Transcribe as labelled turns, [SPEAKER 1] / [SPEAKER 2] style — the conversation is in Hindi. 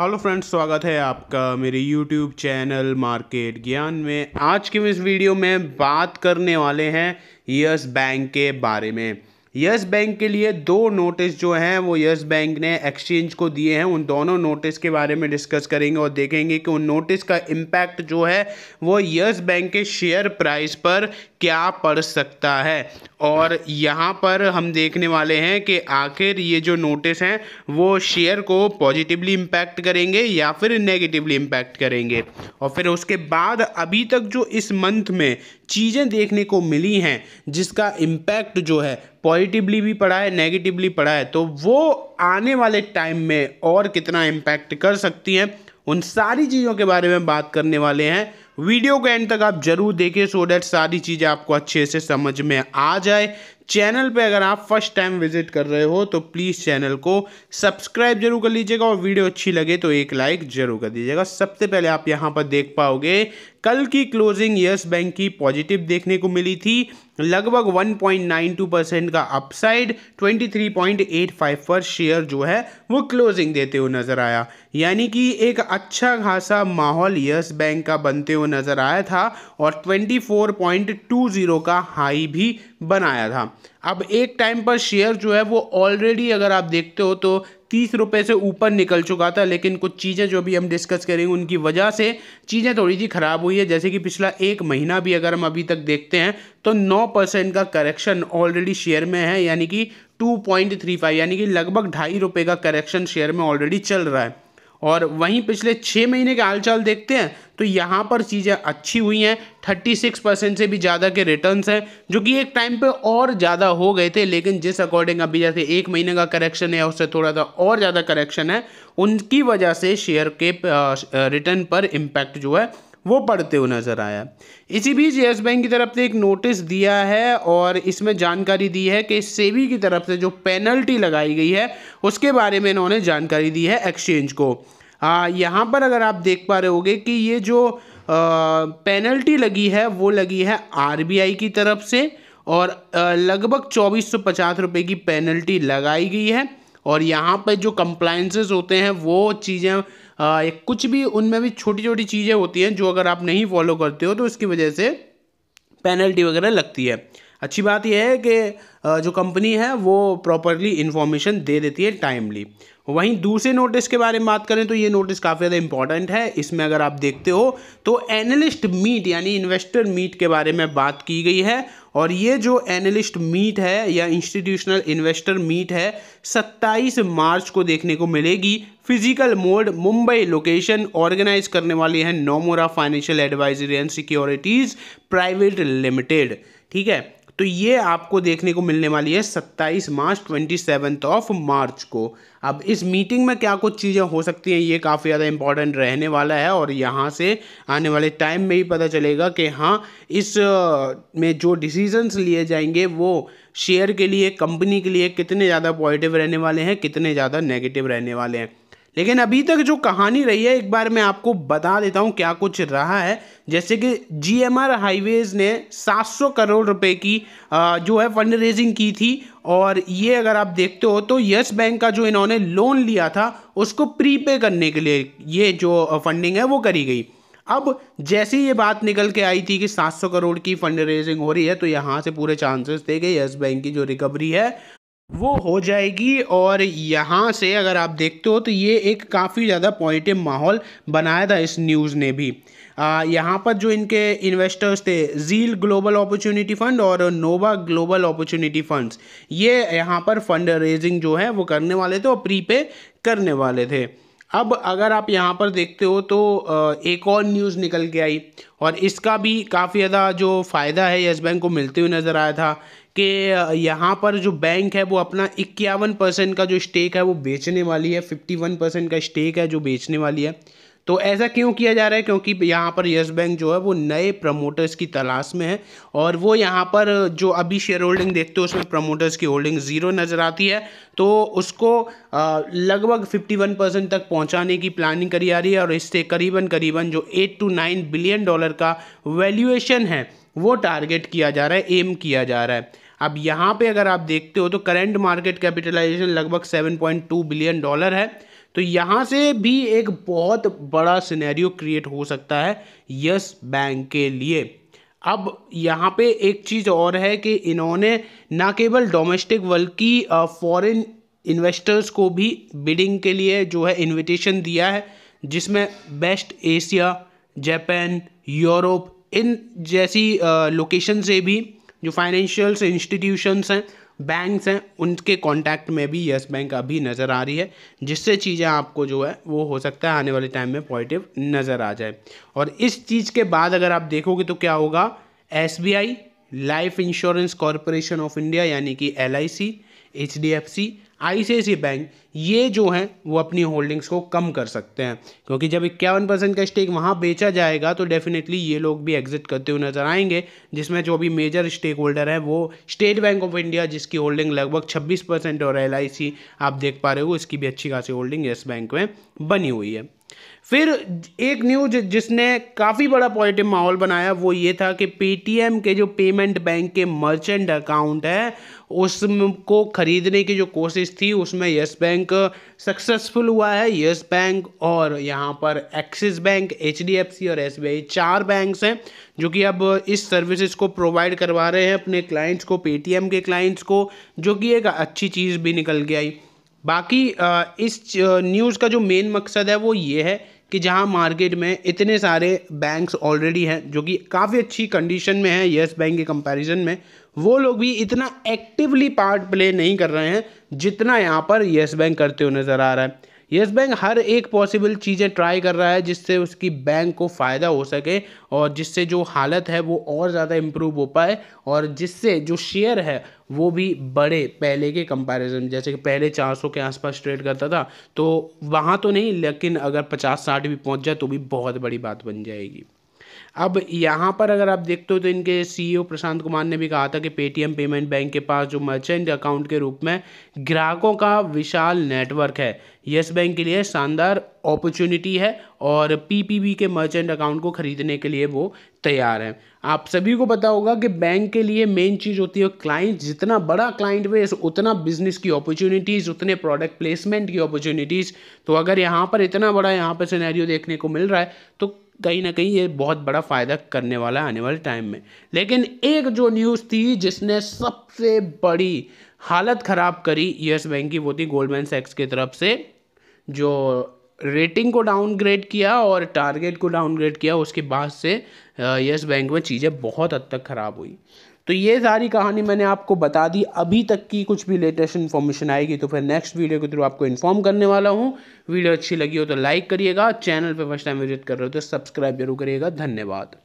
[SPEAKER 1] हेलो फ्रेंड्स स्वागत है आपका मेरे यूट्यूब चैनल मार्केट ज्ञान में आज के इस वीडियो में बात करने वाले हैं यस बैंक के बारे में यस बैंक के लिए दो नोटिस जो हैं वो यस बैंक ने एक्सचेंज को दिए हैं उन दोनों नोटिस के बारे में डिस्कस करेंगे और देखेंगे कि उन नोटिस का इम्पैक्ट जो है वो यस बैंक के शेयर प्राइस पर क्या पड़ सकता है और यहाँ पर हम देखने वाले हैं कि आखिर ये जो नोटिस हैं वो शेयर को पॉजिटिवली इम्पैक्ट करेंगे या फिर नेगेटिवली इम्पैक्ट करेंगे और फिर उसके बाद अभी तक जो इस मंथ में चीज़ें देखने को मिली हैं जिसका इम्पैक्ट जो है पॉजिटिवली भी पड़ा है नेगेटिवली पड़ा है तो वो आने वाले टाइम में और कितना इम्पैक्ट कर सकती हैं उन सारी चीज़ों के बारे में बात करने वाले हैं वीडियो को एंड तक आप जरूर देखें सो डैट सारी चीज़ें आपको अच्छे से समझ में आ जाए चैनल पे अगर आप फर्स्ट टाइम विजिट कर रहे हो तो प्लीज़ चैनल को सब्सक्राइब जरूर कर लीजिएगा और वीडियो अच्छी लगे तो एक लाइक जरूर कर दीजिएगा सबसे पहले आप यहाँ पर देख पाओगे कल की क्लोजिंग यस बैंक की पॉजिटिव देखने को मिली थी लगभग 1.92 परसेंट का अपसाइड 23.85 पर शेयर जो है वो क्लोजिंग देते हुए नज़र आया यानी कि एक अच्छा खासा माहौल यस बैंक का बनते हुए नज़र आया था और 24.20 का हाई भी बनाया था अब एक टाइम पर शेयर जो है वो ऑलरेडी अगर आप देखते हो तो तीस रुपये से ऊपर निकल चुका था लेकिन कुछ चीज़ें जो भी हम डिस्कस करेंगे उनकी वजह से चीज़ें थोड़ी सी ख़राब हुई है जैसे कि पिछला एक महीना भी अगर हम अभी तक देखते हैं तो नौ परसेंट का करेक्शन ऑलरेडी शेयर में है यानी कि टू पॉइंट थ्री फाइव यानी कि लगभग ढाई रुपये का करेक्शन शेयर में ऑलरेडी चल रहा है और वहीं पिछले छः महीने के हालचाल देखते हैं तो यहाँ पर चीज़ें अच्छी हुई हैं 36 परसेंट से भी ज़्यादा के रिटर्न्स हैं जो कि एक टाइम पे और ज़्यादा हो गए थे लेकिन जिस अकॉर्डिंग अभी जैसे एक महीने का करेक्शन है उससे थोड़ा सा और ज़्यादा करेक्शन है उनकी वजह से शेयर के रिटर्न पर इम्पैक्ट जो है वो पढ़ते हुए नज़र आया इसी बीच येस बैंक की तरफ से एक नोटिस दिया है और इसमें जानकारी दी है कि सेबी की तरफ से जो पेनल्टी लगाई गई है उसके बारे में इन्होंने जानकारी दी है एक्सचेंज को हाँ, यहाँ पर अगर आप देख पा रहे होगे कि ये जो आ, पेनल्टी लगी है वो लगी है आरबीआई की तरफ से और लगभग चौबीस सौ पचास रुपये की पेनल्टी लगाई गई है और यहाँ पर जो कंप्लाइंसेस होते हैं वो चीज़ें कुछ भी उनमें भी छोटी छोटी चीज़ें होती हैं जो अगर आप नहीं फॉलो करते हो तो उसकी वजह से पेनल्टी वगैरह लगती है अच्छी बात यह है कि जो कंपनी है वो प्रॉपरली इन्फॉर्मेशन दे देती है टाइमली वहीं दूसरे नोटिस के बारे में बात करें तो ये नोटिस काफ़ी ज़्यादा इंपॉर्टेंट है इसमें अगर आप देखते हो तो एनालिस्ट मीट यानी इन्वेस्टर मीट के बारे में बात की गई है और ये जो एनालिस्ट मीट है या इंस्टीट्यूशनल इन्वेस्टर मीट है 27 मार्च को देखने को मिलेगी physical mode Mumbai location organise करने वाली है Nomura financial advisory and securities private limited ठीक है तो ये आपको देखने को मिलने वाली है सत्ताईस मार्च ट्वेंटी सेवन्थ ऑफ मार्च को अब इस मीटिंग में क्या कुछ चीज़ें हो सकती हैं ये काफ़ी ज़्यादा इंपॉर्टेंट रहने वाला है और यहाँ से आने वाले टाइम में ही पता चलेगा कि हाँ इस में जो डिसीजंस लिए जाएंगे वो शेयर के लिए कंपनी के लिए कितने ज़्यादा पॉजिटिव रहने वाले हैं कितने ज़्यादा नेगेटिव रहने वाले हैं लेकिन अभी तक जो कहानी रही है एक बार मैं आपको बता देता हूँ क्या कुछ रहा है जैसे कि जीएमआर हाईवेज़ ने 700 करोड़ रुपए की जो है फंड रेजिंग की थी और ये अगर आप देखते हो तो यस बैंक का जो इन्होंने लोन लिया था उसको प्रीपे करने के लिए ये जो फंडिंग है वो करी गई अब जैसे ये बात निकल के आई थी कि 700 करोड़ की फंड रेजिंग हो रही है तो यहाँ से पूरे चांसेस थे कि यस बैंक की जो रिकवरी है वो हो जाएगी और यहाँ से अगर आप देखते हो तो ये एक काफ़ी ज़्यादा पॉजिटिव माहौल बनाया था इस न्यूज़ ने भी यहाँ पर जो इनके इन्वेस्टर्स थे जील ग्लोबल अपॉर्चुनिटी फंड और नोवा ग्लोबल अपॉर्चुनिटी फंड्स ये यहाँ पर फंड रेजिंग जो है वो करने वाले थे और प्रीपे करने वाले थे अब अगर आप यहाँ पर देखते हो तो एक और न्यूज़ निकल के आई और इसका भी काफ़ी ज़्यादा जो फ़ायदा है येस बैंक को मिलते हुए नज़र आया था कि यहाँ पर जो बैंक है वो अपना इक्यावन परसेंट का जो स्टेक है वो बेचने वाली है फिफ्टी वन परसेंट का स्टेक है जो बेचने वाली है तो ऐसा क्यों किया जा रहा है क्योंकि यहाँ पर येस बैंक जो है वो नए प्रमोटर्स की तलाश में है और वो यहाँ पर जो अभी शेयर होल्डिंग देखते हो उसमें प्रमोटर्स की होल्डिंग ज़ीरो नज़र आती है तो उसको लगभग 51 परसेंट तक पहुँचाने की प्लानिंग करी जा रही है और इससे करीबन करीबन जो eight to nine billion dollar का वैल्यूएशन है वो टारगेट किया जा रहा है एम किया जा रहा है अब यहाँ पर अगर आप देखते हो तो करेंट मार्केट कैपिटलाइजेशन लगभग टू बिलियन डॉलर है तो यहाँ से भी एक बहुत बड़ा सिनेरियो क्रिएट हो सकता है यस बैंक के लिए अब यहाँ पे एक चीज़ और है कि इन्होंने ना केवल डोमेस्टिक बल्कि फॉरेन इन्वेस्टर्स को भी बिडिंग के लिए जो है इनविटेशन दिया है जिसमें बेस्ट एशिया जापान यूरोप इन जैसी लोकेशन से भी जो फाइनेंशियल्स इंस्टीट्यूशंस हैं बैंक्स हैं उनके कांटेक्ट में भी येस बैंक अभी नज़र आ रही है जिससे चीज़ें आपको जो है वो हो सकता है आने वाले टाइम में पॉजिटिव नज़र आ जाए और इस चीज़ के बाद अगर आप देखोगे तो क्या होगा एस life insurance corporation of India यानी कि L H D F C I I C C bank ये जो हैं वो अपनी होल्डिंग्स को कम कर सकते हैं क्योंकि जब इक्यावन परसेंट का स्टेक वहाँ बेचा जाएगा तो डेफिनेटली ये लोग भी एग्जिट करते हुए नजर आएंगे जिसमें जो भी मेजर स्टेक होल्डर हैं वो स्टेट बैंक ऑफ इंडिया जिसकी होल्डिंग लगभग छब्बीस परसेंट और एल आई सी आप देख पा रहे हो इसकी भी अच्छी खासी होल्डिंग येस बैंक में बनी हुई है फिर एक न्यूज जिसने काफ़ी बड़ा पॉजिटिव माहौल बनाया वो ये था कि पेटीएम के जो पेमेंट बैंक के मर्चेंट अकाउंट है उसको खरीदने की जो कोशिश थी उसमें यस बैंक सक्सेसफुल हुआ है यस बैंक और यहाँ पर एक्सिस बैंक एच और एस चार बैंक्स हैं जो कि अब इस सर्विसेज को प्रोवाइड करवा रहे हैं अपने क्लाइंट्स को पेटीएम के क्लाइंट्स को जो कि एक अच्छी चीज़ भी निकल के आई बाकी इस न्यूज़ का जो मेन मकसद है वो ये है कि जहाँ मार्केट में इतने सारे बैंक्स ऑलरेडी हैं जो कि काफ़ी अच्छी कंडीशन में है येस बैंक के कंपैरिजन में वो लोग भी इतना एक्टिवली पार्ट प्ले नहीं कर रहे हैं जितना यहाँ पर येस बैंक करते हुए नज़र आ रहा है येस बैंक हर एक पॉसिबल चीज़ें ट्राई कर रहा है जिससे उसकी बैंक को फ़ायदा हो सके और जिससे जो हालत है वो और ज़्यादा इम्प्रूव हो पाए और जिससे जो शेयर है वो भी बड़े पहले के कंपैरिजन जैसे कि पहले चार सौ के आसपास ट्रेड करता था तो वहाँ तो नहीं लेकिन अगर पचास साठ भी पहुँच जाए तो भी बहुत बड़ी बात बन जाएगी अब यहाँ पर अगर आप देखते हो तो इनके सीईओ e प्रशांत कुमार ने भी कहा था कि पेटीएम पेमेंट बैंक के पास जो मर्चेंट अकाउंट के रूप में ग्राहकों का विशाल नेटवर्क है येस बैंक के लिए शानदार अपॉर्चुनिटी है और पीपीबी के मर्चेंट अकाउंट को ख़रीदने के लिए वो तैयार हैं आप सभी को पता होगा कि बैंक के लिए मेन चीज़ होती है क्लाइंट जितना बड़ा क्लाइंट बेस उतना बिजनेस की अपॉर्चुनिटीज़ उतने प्रोडक्ट प्लेसमेंट की अपॉर्चुनिटीज़ तो अगर यहाँ पर इतना बड़ा यहाँ पर सिनेरियो देखने को मिल रहा है तो कहीं ना कहीं ये बहुत बड़ा फ़ायदा करने वाला आने वाले टाइम में लेकिन एक जो न्यूज़ थी जिसने सबसे बड़ी हालत ख़राब करी यस बैंक की वो थी गोल्डमैन सेक्स की तरफ से जो रेटिंग को डाउनग्रेड किया और टारगेट को डाउनग्रेड किया उसके बाद से यस बैंक में चीज़ें बहुत हद तक ख़राब हुई तो ये सारी कहानी मैंने आपको बता दी अभी तक की कुछ भी लेटेस्ट इन्फॉर्मेशन आएगी तो फिर नेक्स्ट वीडियो के थ्रू आपको इन्फॉर्म करने वाला हूँ वीडियो अच्छी लगी हो तो लाइक करिएगा चैनल पर फर्स्ट टाइम विजिट कर रहे हो तो सब्सक्राइब जरूर करिएगा धन्यवाद